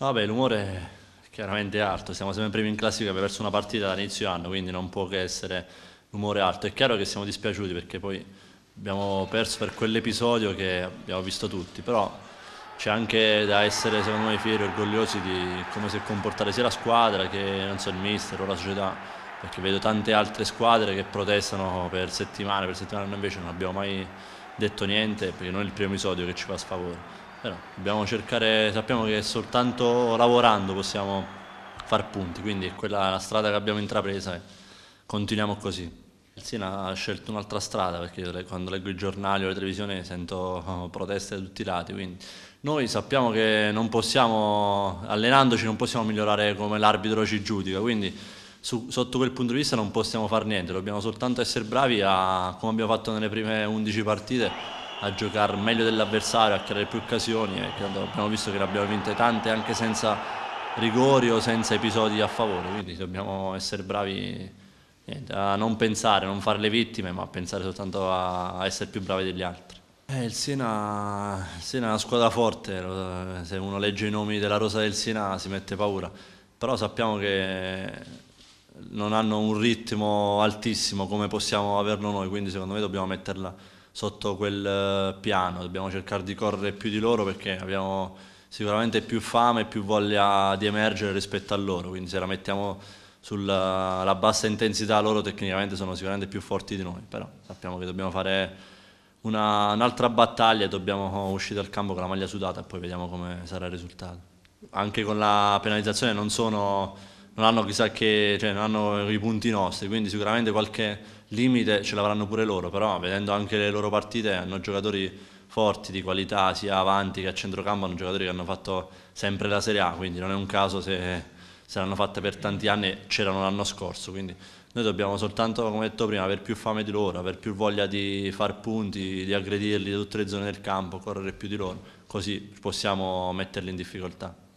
Vabbè, l'umore chiaramente alto, siamo sempre primi in classifica per verso una partita dall'inizio anno, quindi non può che essere l'umore alto. È chiaro che siamo dispiaciuti perché poi abbiamo perso per quell'episodio che abbiamo visto tutti, però c'è anche da essere secondo me fieri e orgogliosi di come si è comportata sia la squadra che non so, il mister o la società, perché vedo tante altre squadre che protestano per settimane, per settimane noi invece non abbiamo mai detto niente perché non è il primo episodio che ci fa sfavore. Però dobbiamo cercare, sappiamo che soltanto lavorando possiamo far punti, quindi quella è la strada che abbiamo intrapresa e continuiamo così. Il Sina ha scelto un'altra strada perché quando leggo i giornali o le televisioni sento oh, proteste da tutti i lati, quindi noi sappiamo che non possiamo, allenandoci non possiamo migliorare come l'arbitro ci giudica, quindi su, sotto quel punto di vista non possiamo fare niente, dobbiamo soltanto essere bravi a, come abbiamo fatto nelle prime 11 partite, a giocare meglio dell'avversario, a creare più occasioni, eh, abbiamo visto che ne abbiamo vinte tante anche senza rigori o senza episodi a favore, quindi dobbiamo essere bravi niente, a non pensare, non fare le vittime, ma a pensare soltanto a essere più bravi degli altri. Eh, il, Siena, il Siena è una squadra forte, se uno legge i nomi della rosa del Siena si mette paura, però sappiamo che non hanno un ritmo altissimo come possiamo averlo noi, quindi secondo me dobbiamo metterla sotto quel eh, piano, dobbiamo cercare di correre più di loro perché abbiamo sicuramente più fame e più voglia di emergere rispetto a loro, quindi se la mettiamo sulla eh, bassa intensità loro tecnicamente sono sicuramente più forti di noi, però sappiamo che dobbiamo fare un'altra battaglia e dobbiamo uscire dal campo con la maglia sudata e poi vediamo come sarà il risultato. Anche con la penalizzazione non sono non hanno chissà che, cioè, non hanno i punti nostri, quindi sicuramente qualche limite ce l'avranno pure loro, però vedendo anche le loro partite hanno giocatori forti di qualità sia avanti che a centrocampo, hanno giocatori che hanno fatto sempre la Serie A, quindi non è un caso se, se l'hanno fatta per tanti anni, e c'erano l'anno scorso, quindi noi dobbiamo soltanto, come detto prima, aver più fame di loro, avere più voglia di far punti, di aggredirli da tutte le zone del campo, correre più di loro, così possiamo metterli in difficoltà.